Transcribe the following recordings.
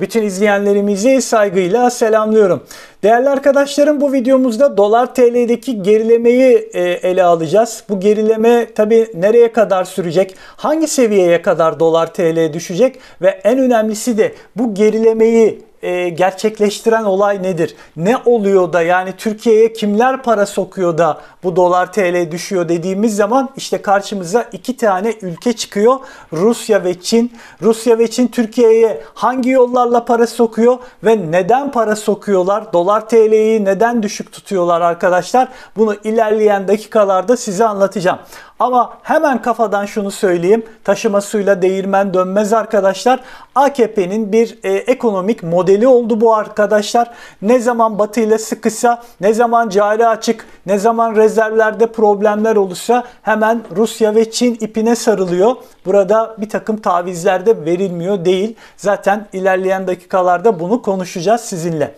Bütün izleyenlerimizi saygıyla selamlıyorum. Değerli arkadaşlarım bu videomuzda dolar TL'deki gerilemeyi e, ele alacağız. Bu gerileme tabi nereye kadar sürecek? Hangi seviyeye kadar dolar TL düşecek? Ve en önemlisi de bu gerilemeyi e, gerçekleştiren olay nedir? Ne oluyor da yani Türkiye'ye kimler para sokuyor da bu dolar TL düşüyor dediğimiz zaman işte karşımıza iki tane ülke çıkıyor. Rusya ve Çin. Rusya ve Çin Türkiye'ye hangi yollarla para sokuyor ve neden para sokuyorlar? Dolar TL'yi neden düşük tutuyorlar arkadaşlar? Bunu ilerleyen dakikalarda size anlatacağım. Ama hemen kafadan şunu söyleyeyim. Taşıma suyla değirmen dönmez arkadaşlar. AKP'nin bir e, ekonomik modeli oldu bu arkadaşlar. Ne zaman batı ile sıkışsa, ne zaman cari açık, ne zaman rezervlerde problemler olursa hemen Rusya ve Çin ipine sarılıyor. Burada bir takım tavizlerde verilmiyor değil. Zaten ilerleyen dakikalarda bunu konuşacağız sizinle.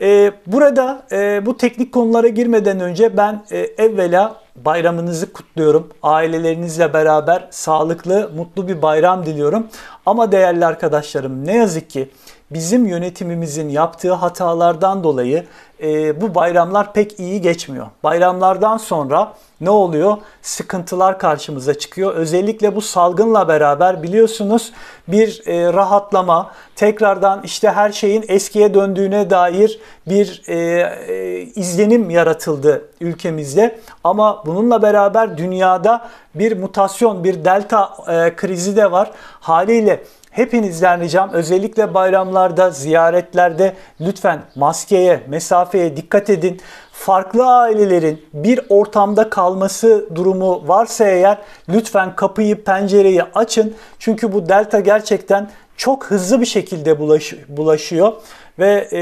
E, burada e, bu teknik konulara girmeden önce ben e, evvela bayramınızı kutluyorum. Ailelerinizle beraber sağlıklı, mutlu bir bayram diliyorum. Ama değerli arkadaşlarım ne yazık ki bizim yönetimimizin yaptığı hatalardan dolayı e, bu bayramlar pek iyi geçmiyor. Bayramlardan sonra ne oluyor? Sıkıntılar karşımıza çıkıyor. Özellikle bu salgınla beraber biliyorsunuz bir e, rahatlama, tekrardan işte her şeyin eskiye döndüğüne dair bir e, e, izlenim yaratıldı ülkemizde. Ama bununla beraber dünyada bir mutasyon, bir delta e, krizi de var. Haliyle Hepinizden ricam özellikle bayramlarda, ziyaretlerde lütfen maskeye, mesafeye dikkat edin. Farklı ailelerin bir ortamda kalması durumu varsa eğer lütfen kapıyı, pencereyi açın. Çünkü bu delta gerçekten çok hızlı bir şekilde bulaş, bulaşıyor ve e,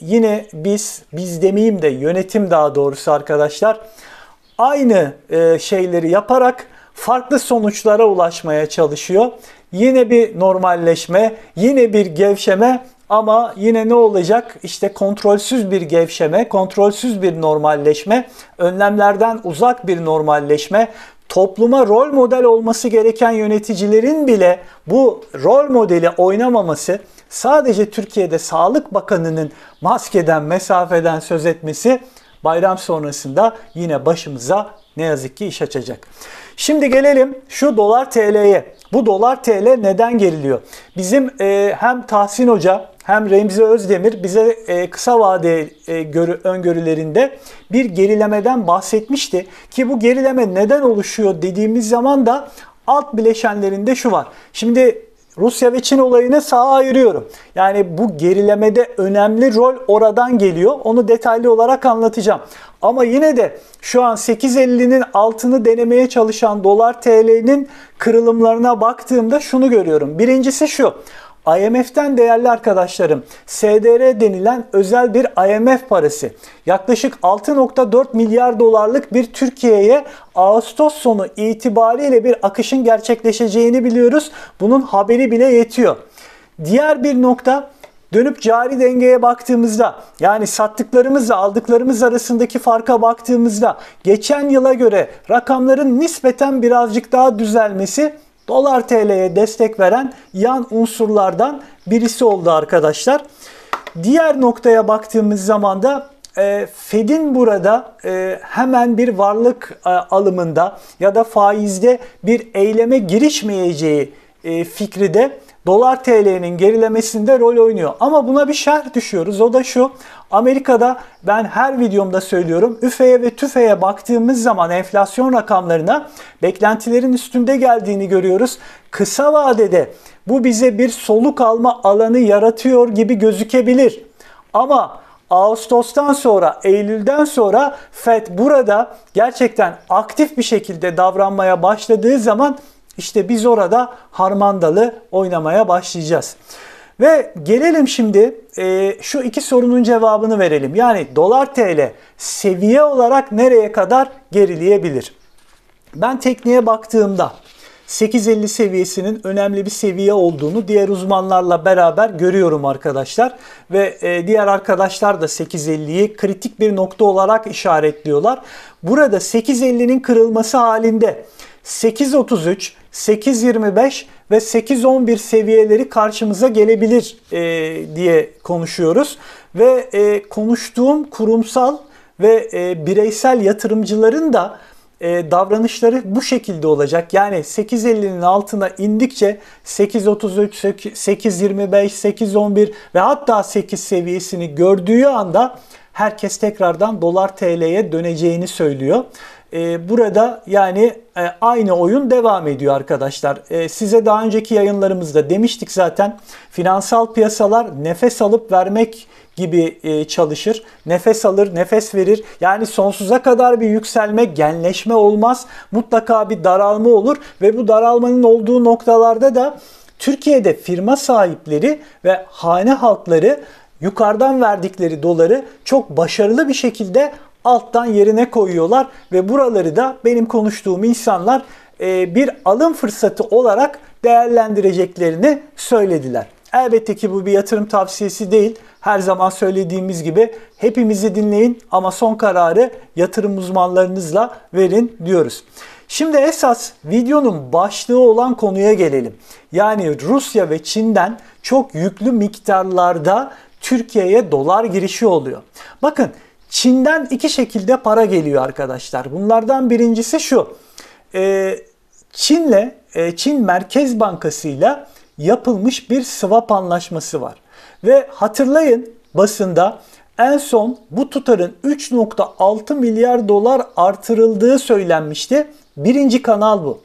yine biz biz demeyeyim de yönetim daha doğrusu arkadaşlar aynı e, şeyleri yaparak farklı sonuçlara ulaşmaya çalışıyor. Yine bir normalleşme, yine bir gevşeme ama yine ne olacak? İşte kontrolsüz bir gevşeme, kontrolsüz bir normalleşme, önlemlerden uzak bir normalleşme, topluma rol model olması gereken yöneticilerin bile bu rol modeli oynamaması sadece Türkiye'de Sağlık Bakanı'nın maskeden, mesafeden söz etmesi bayram sonrasında yine başımıza ne yazık ki iş açacak. Şimdi gelelim şu dolar TL'ye. Bu dolar TL neden geriliyor? Bizim e, hem Tahsin Hoca hem Remzi Özdemir bize e, kısa vade e, görü, öngörülerinde bir gerilemeden bahsetmişti. Ki bu gerileme neden oluşuyor dediğimiz zaman da alt bileşenlerinde şu var. Şimdi Rusya ve Çin olayını sağa ayırıyorum. Yani bu gerilemede önemli rol oradan geliyor. Onu detaylı olarak anlatacağım. Ama yine de şu an 8.50'nin altını denemeye çalışan dolar TL'nin kırılımlarına baktığımda şunu görüyorum. Birincisi şu. IMF'den değerli arkadaşlarım SDR denilen özel bir IMF parası yaklaşık 6.4 milyar dolarlık bir Türkiye'ye Ağustos sonu itibariyle bir akışın gerçekleşeceğini biliyoruz. Bunun haberi bile yetiyor. Diğer bir nokta Dönüp cari dengeye baktığımızda yani sattıklarımızla aldıklarımız arasındaki farka baktığımızda geçen yıla göre rakamların nispeten birazcık daha düzelmesi dolar TL'ye destek veren yan unsurlardan birisi oldu arkadaşlar. Diğer noktaya baktığımız zaman da e, Fed'in burada e, hemen bir varlık e, alımında ya da faizde bir eyleme girişmeyeceği fikri de dolar TL'nin gerilemesinde rol oynuyor. Ama buna bir şerh düşüyoruz. O da şu. Amerika'da ben her videomda söylüyorum. Üfeye ve tüfeye baktığımız zaman enflasyon rakamlarına beklentilerin üstünde geldiğini görüyoruz. Kısa vadede bu bize bir soluk alma alanı yaratıyor gibi gözükebilir. Ama Ağustos'tan sonra, Eylül'den sonra FED burada gerçekten aktif bir şekilde davranmaya başladığı zaman işte biz orada harmandalı oynamaya başlayacağız. Ve gelelim şimdi e, şu iki sorunun cevabını verelim. Yani dolar TL seviye olarak nereye kadar gerileyebilir? Ben tekniğe baktığımda 8.50 seviyesinin önemli bir seviye olduğunu diğer uzmanlarla beraber görüyorum arkadaşlar. Ve e, diğer arkadaşlar da 8.50'yi kritik bir nokta olarak işaretliyorlar. Burada 8.50'nin kırılması halinde 8.33, 8.25 ve 8.11 seviyeleri karşımıza gelebilir e, diye konuşuyoruz. Ve e, konuştuğum kurumsal ve e, bireysel yatırımcıların da e, davranışları bu şekilde olacak. Yani 8.50'nin altına indikçe 8.33, 8.25, 8.11 ve hatta 8 seviyesini gördüğü anda herkes tekrardan dolar TL'ye döneceğini söylüyor. Ee, burada yani e, aynı oyun devam ediyor arkadaşlar. Ee, size daha önceki yayınlarımızda demiştik zaten finansal piyasalar nefes alıp vermek gibi e, çalışır. Nefes alır, nefes verir. Yani sonsuza kadar bir yükselme, genleşme olmaz. Mutlaka bir daralma olur ve bu daralmanın olduğu noktalarda da Türkiye'de firma sahipleri ve hane halkları yukarıdan verdikleri doları çok başarılı bir şekilde alttan yerine koyuyorlar ve buraları da benim konuştuğum insanlar e, bir alım fırsatı olarak değerlendireceklerini söylediler. Elbette ki bu bir yatırım tavsiyesi değil. Her zaman söylediğimiz gibi hepimizi dinleyin ama son kararı yatırım uzmanlarınızla verin diyoruz. Şimdi esas videonun başlığı olan konuya gelelim. Yani Rusya ve Çin'den çok yüklü miktarlarda Türkiye'ye dolar girişi oluyor. Bakın Çin'den iki şekilde para geliyor arkadaşlar. Bunlardan birincisi şu. Ee, Çin'le e, Çin Merkez Bankası ile yapılmış bir swap anlaşması var. Ve hatırlayın basında en son bu tutarın 3.6 milyar dolar artırıldığı söylenmişti. Birinci kanal bu.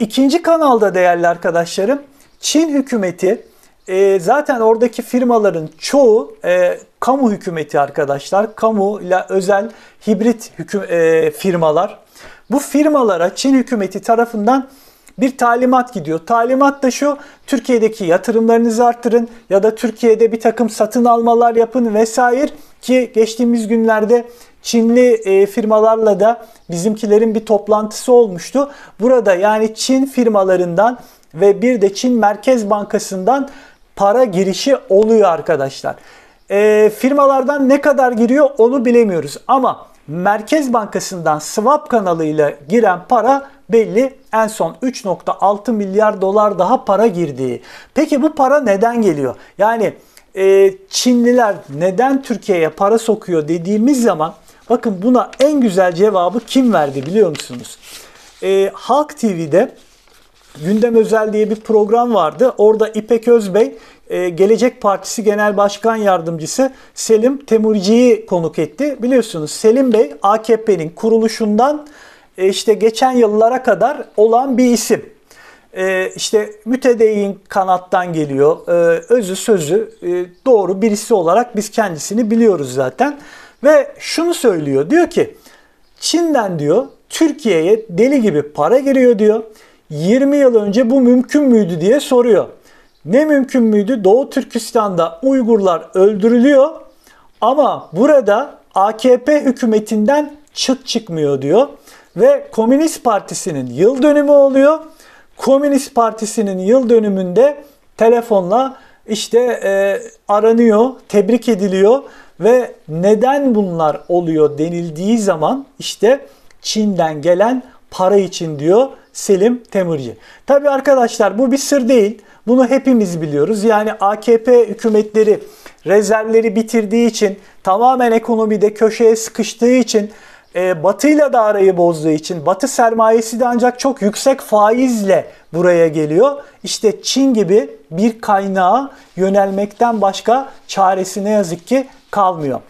İkinci kanalda değerli arkadaşlarım Çin hükümeti e, zaten oradaki firmaların çoğu e, kamu hükümeti arkadaşlar. Kamu ile özel hibrit hüküm, e, firmalar. Bu firmalara Çin hükümeti tarafından bir talimat gidiyor. Talimat da şu Türkiye'deki yatırımlarınızı arttırın ya da Türkiye'de bir takım satın almalar yapın vesaire ki geçtiğimiz günlerde Çinli e, firmalarla da bizimkilerin bir toplantısı olmuştu. Burada yani Çin firmalarından ve bir de Çin Merkez Bankası'ndan para girişi oluyor arkadaşlar. E, firmalardan ne kadar giriyor onu bilemiyoruz ama Merkez Bankası'ndan swap kanalıyla giren para belli en son 3.6 milyar dolar daha para girdiği. Peki bu para neden geliyor? Yani e, Çinliler neden Türkiye'ye para sokuyor dediğimiz zaman bakın buna en güzel cevabı kim verdi biliyor musunuz? E, Halk TV'de Gündem Özel diye bir program vardı. Orada İpek Özbey ee, Gelecek Partisi Genel Başkan Yardımcısı Selim Temurci'yi konuk etti. Biliyorsunuz Selim Bey AKP'nin kuruluşundan e, işte geçen yıllara kadar olan bir isim. E, işte işte mütedeyyin kanattan geliyor. E, özü sözü doğru birisi olarak biz kendisini biliyoruz zaten. Ve şunu söylüyor diyor ki Çin'den diyor Türkiye'ye deli gibi para giriyor diyor. 20 yıl önce bu mümkün müydü diye soruyor. Ne mümkün müydü? Doğu Türkistan'da Uygurlar öldürülüyor ama burada AKP hükümetinden çıt çıkmıyor diyor. Ve Komünist Partisi'nin yıl dönümü oluyor. Komünist Partisi'nin yıl dönümünde telefonla işte e, aranıyor, tebrik ediliyor ve neden bunlar oluyor denildiği zaman işte Çin'den gelen para için diyor Selim Temurci. Tabi arkadaşlar bu bir sır değil. Bunu hepimiz biliyoruz. Yani AKP hükümetleri rezervleri bitirdiği için tamamen ekonomide köşeye sıkıştığı için e, batıyla da arayı bozduğu için batı sermayesi de ancak çok yüksek faizle buraya geliyor. İşte Çin gibi bir kaynağa yönelmekten başka çaresi ne yazık ki kalmıyor.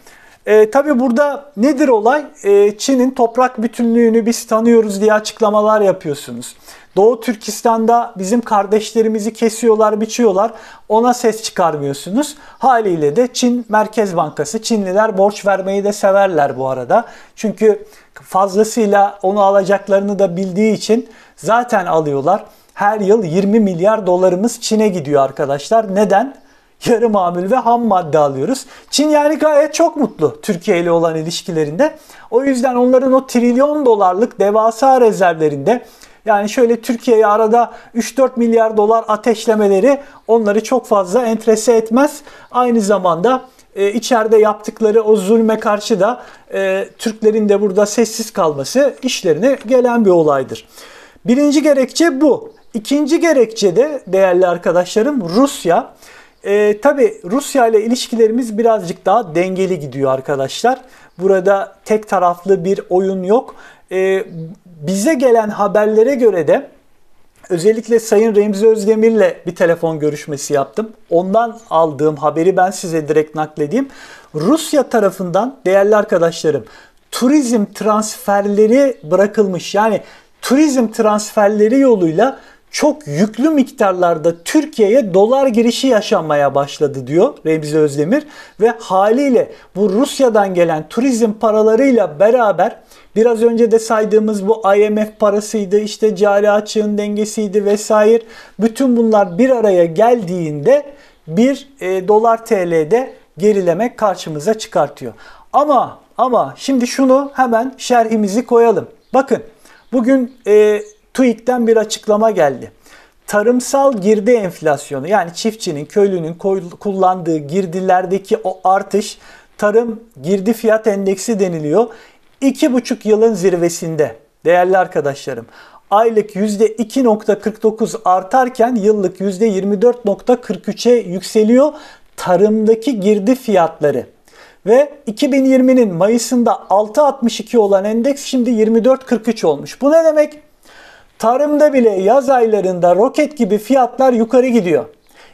E, tabii burada nedir olay? E, Çin'in toprak bütünlüğünü biz tanıyoruz diye açıklamalar yapıyorsunuz. Doğu Türkistan'da bizim kardeşlerimizi kesiyorlar, biçiyorlar. Ona ses çıkarmıyorsunuz. Haliyle de Çin Merkez Bankası, Çinliler borç vermeyi de severler bu arada. Çünkü fazlasıyla onu alacaklarını da bildiği için zaten alıyorlar. Her yıl 20 milyar dolarımız Çin'e gidiyor arkadaşlar. Neden? yarı mamül ve ham madde alıyoruz. Çin yani gayet çok mutlu Türkiye ile olan ilişkilerinde. O yüzden onların o trilyon dolarlık devasa rezervlerinde yani şöyle Türkiye'ye arada 3-4 milyar dolar ateşlemeleri onları çok fazla entrese etmez. Aynı zamanda e, içeride yaptıkları o zulme karşı da e, Türklerin de burada sessiz kalması işlerine gelen bir olaydır. Birinci gerekçe bu. İkinci gerekçe de değerli arkadaşlarım Rusya. E, tabii Rusya ile ilişkilerimiz birazcık daha dengeli gidiyor arkadaşlar. Burada tek taraflı bir oyun yok. E, bize gelen haberlere göre de özellikle Sayın Remzi ile bir telefon görüşmesi yaptım. Ondan aldığım haberi ben size direkt nakledeyim. Rusya tarafından değerli arkadaşlarım turizm transferleri bırakılmış. Yani turizm transferleri yoluyla çok yüklü miktarlarda Türkiye'ye dolar girişi yaşanmaya başladı diyor Remzi Özdemir ve haliyle bu Rusya'dan gelen turizm paralarıyla beraber biraz önce de saydığımız bu IMF parasıydı işte cari açığın dengesiydi vesaire bütün bunlar bir araya geldiğinde bir e, dolar TL'de gerileme karşımıza çıkartıyor. Ama ama şimdi şunu hemen şerhimizi koyalım. Bakın bugün e, TÜİK'ten bir açıklama geldi. Tarımsal girdi enflasyonu yani çiftçinin, köylünün kullandığı girdilerdeki o artış tarım girdi fiyat endeksi deniliyor. 2,5 yılın zirvesinde değerli arkadaşlarım. Aylık %2.49 artarken yıllık %24.43'e yükseliyor tarımdaki girdi fiyatları. Ve 2020'nin Mayıs'ında 6.62 olan endeks şimdi 24.43 olmuş. Bu ne demek? Tarımda bile yaz aylarında roket gibi fiyatlar yukarı gidiyor.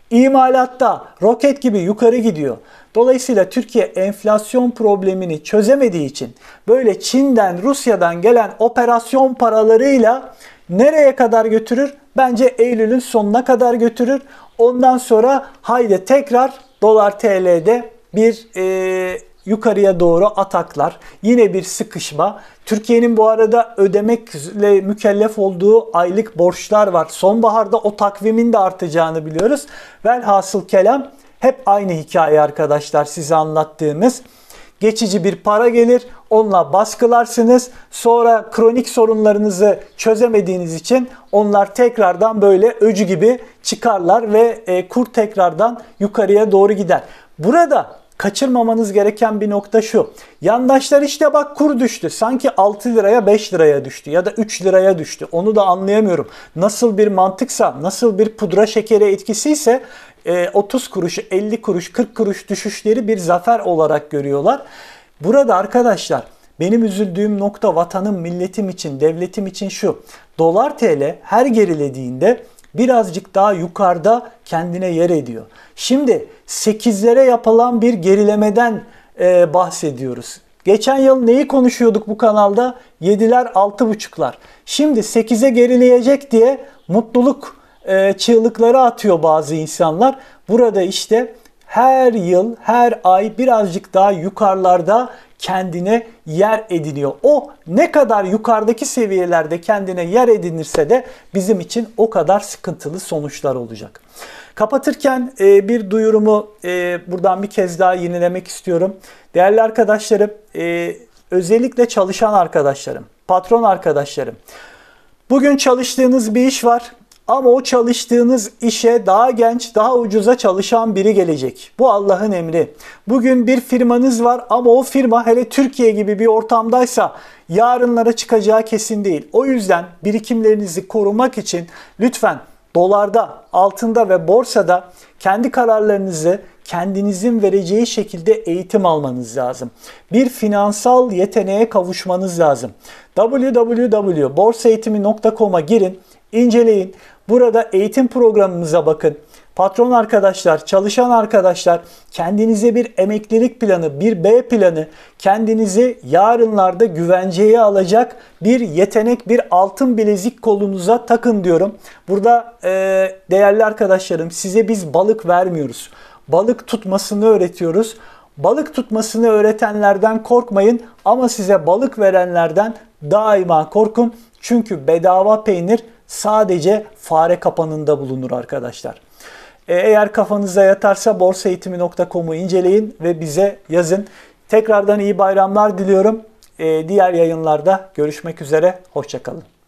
İmalatta roket gibi yukarı gidiyor. Dolayısıyla Türkiye enflasyon problemini çözemediği için böyle Çin'den, Rusya'dan gelen operasyon paralarıyla nereye kadar götürür? Bence Eylül'ün sonuna kadar götürür. Ondan sonra haydi tekrar dolar TL'de bir e, yukarıya doğru ataklar, yine bir sıkışma. Türkiye'nin bu arada ödemekle mükellef olduğu aylık borçlar var. Sonbaharda o takvimin de artacağını biliyoruz. Velhasıl kelam hep aynı hikaye arkadaşlar size anlattığımız. Geçici bir para gelir, onunla baskılarsınız. Sonra kronik sorunlarınızı çözemediğiniz için onlar tekrardan böyle öcü gibi çıkarlar ve e, kur tekrardan yukarıya doğru gider. Burada kaçırmamanız gereken bir nokta şu. Yandaşlar işte bak kur düştü. Sanki 6 liraya 5 liraya düştü ya da 3 liraya düştü. Onu da anlayamıyorum. Nasıl bir mantıksa, nasıl bir pudra şekeri etkisiyse 30 e, kuruş, 50 kuruş, 40 kuruş düşüşleri bir zafer olarak görüyorlar. Burada arkadaşlar benim üzüldüğüm nokta vatanım, milletim için, devletim için şu. Dolar TL her gerilediğinde birazcık daha yukarıda kendine yer ediyor. Şimdi 8'lere yapılan bir gerilemeden e, bahsediyoruz. Geçen yıl neyi konuşuyorduk bu kanalda? 7'ler 6.5'lar. Şimdi 8'e gerileyecek diye mutluluk e, çığlıkları atıyor bazı insanlar. Burada işte her yıl, her ay birazcık daha yukarılarda kendine yer ediniyor. O ne kadar yukarıdaki seviyelerde kendine yer edinirse de bizim için o kadar sıkıntılı sonuçlar olacak. Kapatırken e, bir duyurumu e, buradan bir kez daha yenilemek istiyorum. Değerli arkadaşlarım, e, özellikle çalışan arkadaşlarım, patron arkadaşlarım. Bugün çalıştığınız bir iş var. Ama o çalıştığınız işe daha genç, daha ucuza çalışan biri gelecek. Bu Allah'ın emri. Bugün bir firmanız var ama o firma hele Türkiye gibi bir ortamdaysa yarınlara çıkacağı kesin değil. O yüzden birikimlerinizi korumak için lütfen dolarda, altında ve borsada kendi kararlarınızı kendinizin vereceği şekilde eğitim almanız lazım. Bir finansal yeteneğe kavuşmanız lazım. www.borsaeğitimi.com'a girin, inceleyin. Burada eğitim programımıza bakın. Patron arkadaşlar, çalışan arkadaşlar kendinize bir emeklilik planı, bir B planı, kendinizi yarınlarda güvenceye alacak bir yetenek, bir altın bilezik kolunuza takın diyorum. Burada e, değerli arkadaşlarım size biz balık vermiyoruz balık tutmasını öğretiyoruz. Balık tutmasını öğretenlerden korkmayın ama size balık verenlerden daima korkun. Çünkü bedava peynir sadece fare kapanında bulunur arkadaşlar. E, eğer kafanıza yatarsa borsaeğitimi.com'u inceleyin ve bize yazın. Tekrardan iyi bayramlar diliyorum. E, diğer yayınlarda görüşmek üzere. Hoşçakalın.